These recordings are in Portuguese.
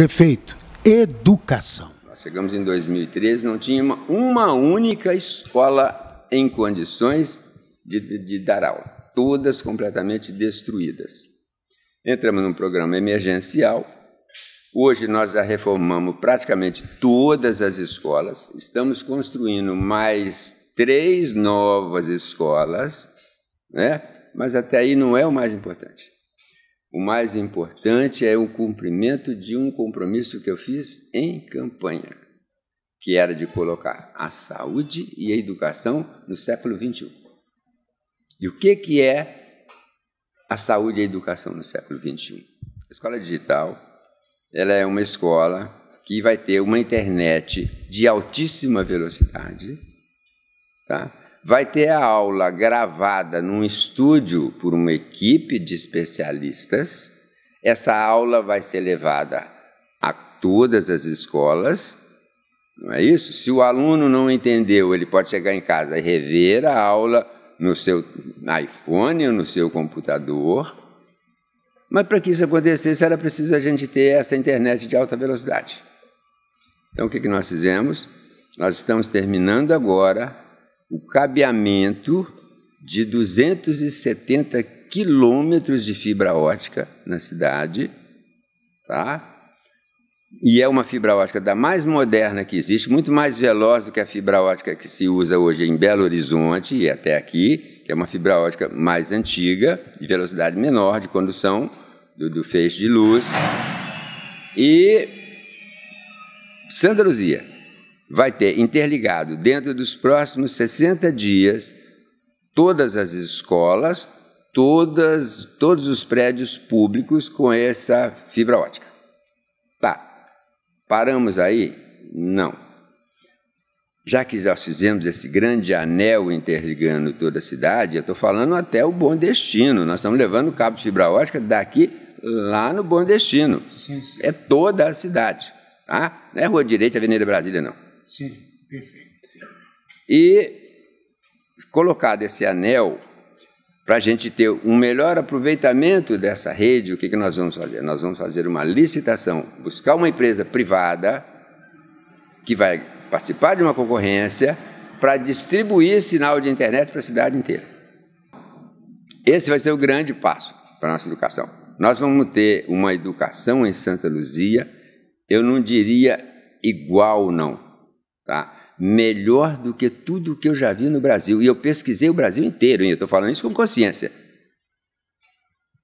Prefeito, educação. Nós chegamos em 2013, não tinha uma, uma única escola em condições de, de, de dar aula, todas completamente destruídas. Entramos num programa emergencial. Hoje nós já reformamos praticamente todas as escolas, estamos construindo mais três novas escolas, né? mas até aí não é o mais importante. O mais importante é o cumprimento de um compromisso que eu fiz em campanha, que era de colocar a saúde e a educação no século XXI. E o que, que é a saúde e a educação no século XXI? A escola digital ela é uma escola que vai ter uma internet de altíssima velocidade, tá? vai ter a aula gravada num estúdio por uma equipe de especialistas. Essa aula vai ser levada a todas as escolas. Não é isso? Se o aluno não entendeu, ele pode chegar em casa e rever a aula no seu iPhone ou no seu computador. Mas para que isso acontecesse, era preciso a gente ter essa internet de alta velocidade. Então, o que, que nós fizemos? Nós estamos terminando agora o cabeamento de 270 quilômetros de fibra ótica na cidade, tá? E é uma fibra ótica da mais moderna que existe, muito mais veloz do que a fibra ótica que se usa hoje em Belo Horizonte e até aqui, que é uma fibra ótica mais antiga, de velocidade menor de condução do, do feixe de luz. E Santa Luzia, vai ter interligado dentro dos próximos 60 dias todas as escolas, todas, todos os prédios públicos com essa fibra ótica. Tá. Paramos aí? Não. Já que já fizemos esse grande anel interligando toda a cidade, eu estou falando até o Bom Destino. Nós estamos levando o cabo de fibra ótica daqui lá no Bom Destino. Sim, sim. É toda a cidade. Tá? Não é Rua Direita, Avenida Brasília, não. Sim, perfeito. E colocado esse anel, para a gente ter um melhor aproveitamento dessa rede, o que, que nós vamos fazer? Nós vamos fazer uma licitação, buscar uma empresa privada que vai participar de uma concorrência para distribuir sinal de internet para a cidade inteira. Esse vai ser o grande passo para a nossa educação. Nós vamos ter uma educação em Santa Luzia, eu não diria igual, não tá? melhor do que tudo que eu já vi no Brasil. E eu pesquisei o Brasil inteiro, hein? eu estou falando isso com consciência.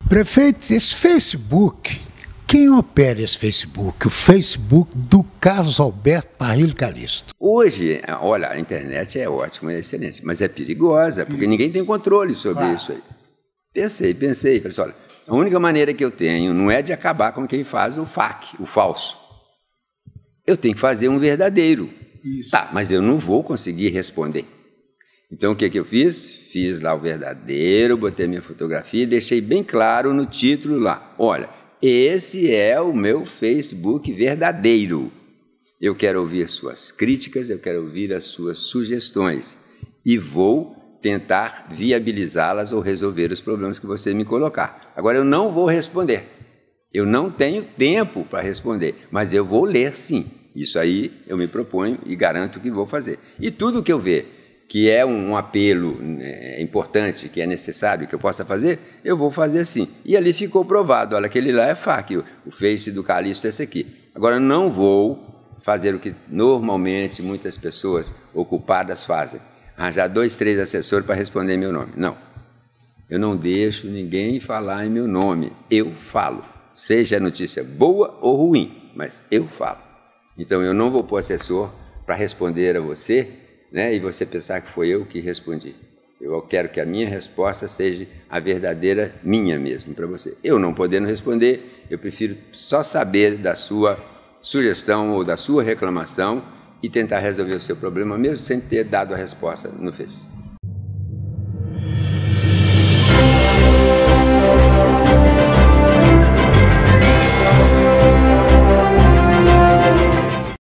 Prefeito, esse Facebook, quem opera esse Facebook? O Facebook do Carlos Alberto Parrilho Calixto. Hoje, é, olha, a internet é ótima, é excelente, mas é perigosa, porque isso. ninguém tem controle sobre claro. isso aí. Pensei, pensei, pessoal. Assim, olha, a única maneira que eu tenho não é de acabar com quem faz o FAC, o falso. Eu tenho que fazer um verdadeiro isso. Tá, mas eu não vou conseguir responder. Então o que, que eu fiz? Fiz lá o verdadeiro, botei minha fotografia e deixei bem claro no título lá. Olha, esse é o meu Facebook verdadeiro. Eu quero ouvir suas críticas, eu quero ouvir as suas sugestões e vou tentar viabilizá-las ou resolver os problemas que você me colocar. Agora eu não vou responder. Eu não tenho tempo para responder, mas eu vou ler sim. Isso aí eu me proponho e garanto que vou fazer. E tudo que eu ver que é um apelo né, é importante, que é necessário, que eu possa fazer, eu vou fazer sim. E ali ficou provado, olha, aquele lá é FAC, o Face do Calixto é esse aqui. Agora, não vou fazer o que normalmente muitas pessoas ocupadas fazem, arranjar dois, três assessores para responder meu nome. Não. Eu não deixo ninguém falar em meu nome. Eu falo. Seja a notícia boa ou ruim, mas eu falo. Então eu não vou pôr assessor para responder a você né, e você pensar que foi eu que respondi. Eu quero que a minha resposta seja a verdadeira minha mesmo para você. Eu não podendo responder, eu prefiro só saber da sua sugestão ou da sua reclamação e tentar resolver o seu problema, mesmo sem ter dado a resposta no Face.